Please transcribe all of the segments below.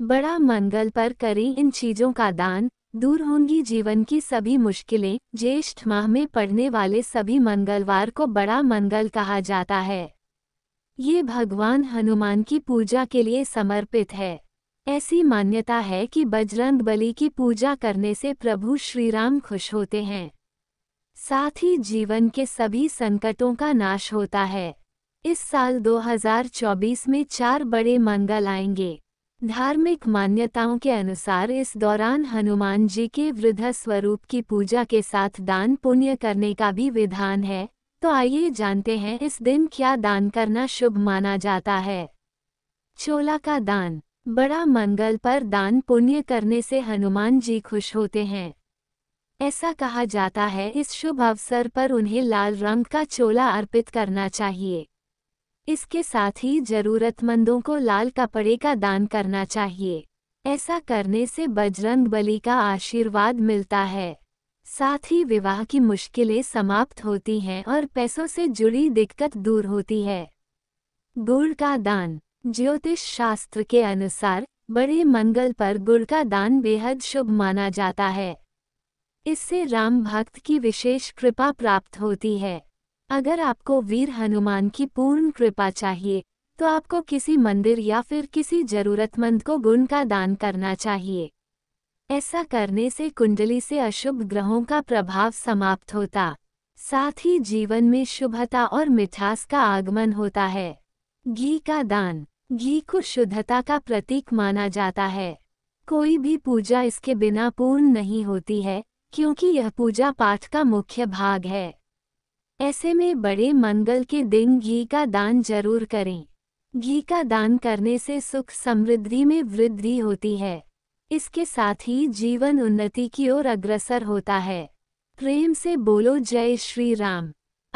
बड़ा मंगल पर करें इन चीजों का दान दूर होंगी जीवन की सभी मुश्किलें ज्येष्ठ माह में पड़ने वाले सभी मंगलवार को बड़ा मंगल कहा जाता है ये भगवान हनुमान की पूजा के लिए समर्पित है ऐसी मान्यता है कि बजरंग बली की पूजा करने से प्रभु श्रीराम खुश होते हैं साथ ही जीवन के सभी संकटों का नाश होता है इस साल 2024 में चार बड़े मंगल आएंगे धार्मिक मान्यताओं के अनुसार इस दौरान हनुमान जी के वृद्ध स्वरूप की पूजा के साथ दान पुण्य करने का भी विधान है तो आइए जानते हैं इस दिन क्या दान करना शुभ माना जाता है चोला का दान बड़ा मंगल पर दान पुण्य करने से हनुमान जी खुश होते हैं ऐसा कहा जाता है इस शुभ अवसर पर उन्हें लाल रंग का चोला अर्पित करना चाहिए इसके साथ ही जरूरतमंदों को लाल कपड़े का दान करना चाहिए ऐसा करने से बजरंग बली का आशीर्वाद मिलता है साथ ही विवाह की मुश्किलें समाप्त होती हैं और पैसों से जुड़ी दिक्कत दूर होती है गुड़ का दान ज्योतिष शास्त्र के अनुसार बड़े मंगल पर गुड़ का दान बेहद शुभ माना जाता है इससे राम भक्त की विशेष कृपा प्राप्त होती है अगर आपको वीर हनुमान की पूर्ण कृपा चाहिए तो आपको किसी मंदिर या फिर किसी जरूरतमंद को गुण का दान करना चाहिए ऐसा करने से कुंडली से अशुभ ग्रहों का प्रभाव समाप्त होता साथ ही जीवन में शुभता और मिठास का आगमन होता है घी का दान घी को शुद्धता का प्रतीक माना जाता है कोई भी पूजा इसके बिना पूर्ण नहीं होती है क्योंकि यह पूजा पाठ का मुख्य भाग है ऐसे में बड़े मंगल के दिन घी का दान जरूर करें घी का दान करने से सुख समृद्धि में वृद्धि होती है इसके साथ ही जीवन उन्नति की ओर अग्रसर होता है प्रेम से बोलो जय श्री राम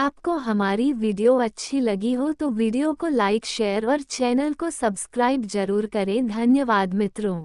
आपको हमारी वीडियो अच्छी लगी हो तो वीडियो को लाइक शेयर और चैनल को सब्सक्राइब जरूर करें धन्यवाद मित्रों